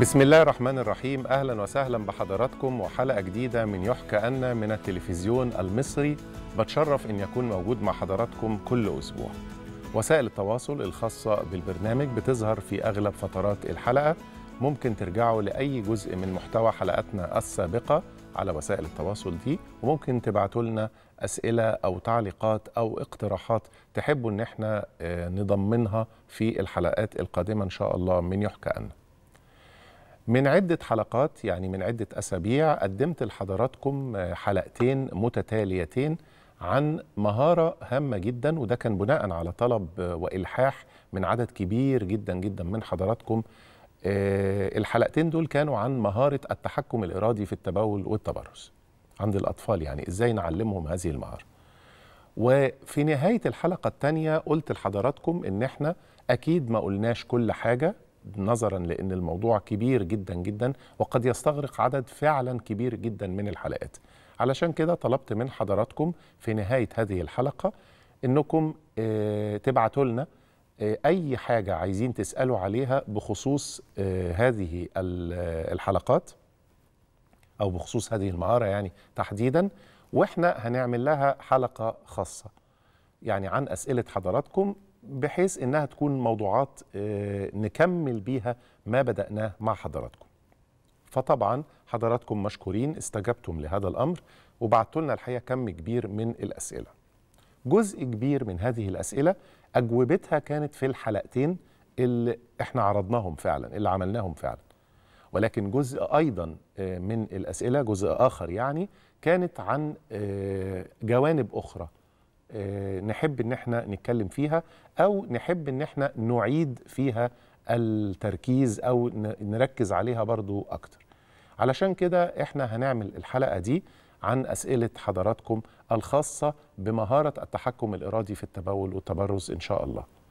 بسم الله الرحمن الرحيم أهلا وسهلا بحضراتكم وحلقة جديدة من يحكى أن من التلفزيون المصري بتشرف أن يكون موجود مع حضراتكم كل أسبوع وسائل التواصل الخاصة بالبرنامج بتظهر في أغلب فترات الحلقة ممكن ترجعوا لأي جزء من محتوى حلقاتنا السابقة على وسائل التواصل دي وممكن تبعتوا لنا أسئلة أو تعليقات أو اقتراحات تحبوا أن احنا آه، نضمنها في الحلقات القادمة إن شاء الله من يحكى أنه من عدة حلقات يعني من عدة أسابيع قدمت لحضراتكم آه، حلقتين متتاليتين عن مهارة هامة جدا وده كان بناء على طلب آه، وإلحاح من عدد كبير جدا جدا من حضراتكم آه، الحلقتين دول كانوا عن مهارة التحكم الإرادي في التبول والتبرز عند الأطفال يعني إزاي نعلمهم هذه المهارة وفي نهاية الحلقة الثانية قلت لحضراتكم إن إحنا أكيد ما قلناش كل حاجة نظرا لأن الموضوع كبير جدا جدا وقد يستغرق عدد فعلا كبير جدا من الحلقات علشان كده طلبت من حضراتكم في نهاية هذه الحلقة أنكم آه، تبعتوا لنا آه، أي حاجة عايزين تسألوا عليها بخصوص آه، هذه الحلقات أو بخصوص هذه المهارة يعني تحديدا وإحنا هنعمل لها حلقة خاصة يعني عن أسئلة حضراتكم بحيث انها تكون موضوعات آه، نكمل بيها ما بدأناه مع حضراتكم فطبعا حضراتكم مشكورين استجبتم لهذا الأمر وبعتوا لنا الحقيقة كم كبير من الأسئلة جزء كبير من هذه الأسئلة أجوبتها كانت في الحلقتين اللي احنا عرضناهم فعلا اللي عملناهم فعلا ولكن جزء أيضا آه، من الأسئلة جزء آخر يعني كانت عن آه، جوانب أخرى آه، نحب ان احنا نتكلم فيها او نحب ان احنا نعيد فيها التركيز او نركز عليها برضو اكتر علشان كده احنا هنعمل الحلقه دي عن اسئله حضراتكم الخاصه بمهاره التحكم الارادي في التبول والتبرز ان شاء الله